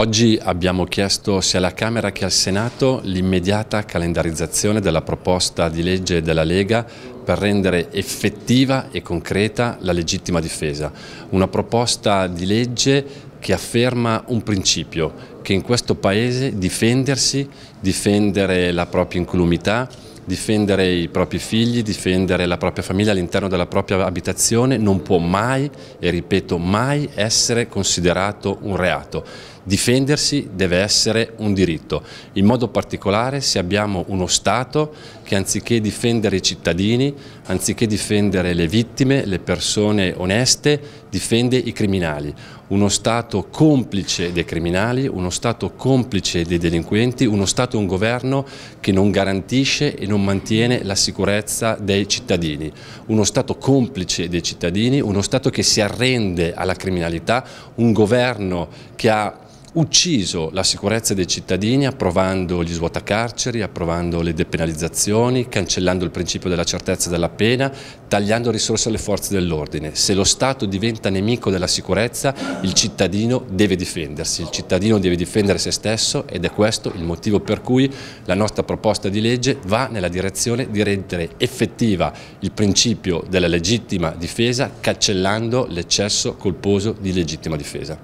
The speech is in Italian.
Oggi abbiamo chiesto sia alla Camera che al Senato l'immediata calendarizzazione della proposta di legge della Lega per rendere effettiva e concreta la legittima difesa. Una proposta di legge che afferma un principio, che in questo Paese difendersi, difendere la propria incolumità, difendere i propri figli, difendere la propria famiglia all'interno della propria abitazione non può mai, e ripeto mai, essere considerato un reato difendersi deve essere un diritto, in modo particolare se abbiamo uno Stato che anziché difendere i cittadini, anziché difendere le vittime, le persone oneste, difende i criminali. Uno Stato complice dei criminali, uno Stato complice dei delinquenti, uno Stato e un governo che non garantisce e non mantiene la sicurezza dei cittadini. Uno Stato complice dei cittadini, uno Stato che si arrende alla criminalità, un governo che ha ucciso la sicurezza dei cittadini approvando gli svuotacarceri, approvando le depenalizzazioni, cancellando il principio della certezza della pena, tagliando risorse alle forze dell'ordine. Se lo Stato diventa nemico della sicurezza, il cittadino deve difendersi, il cittadino deve difendere se stesso ed è questo il motivo per cui la nostra proposta di legge va nella direzione di rendere effettiva il principio della legittima difesa cancellando l'eccesso colposo di legittima difesa.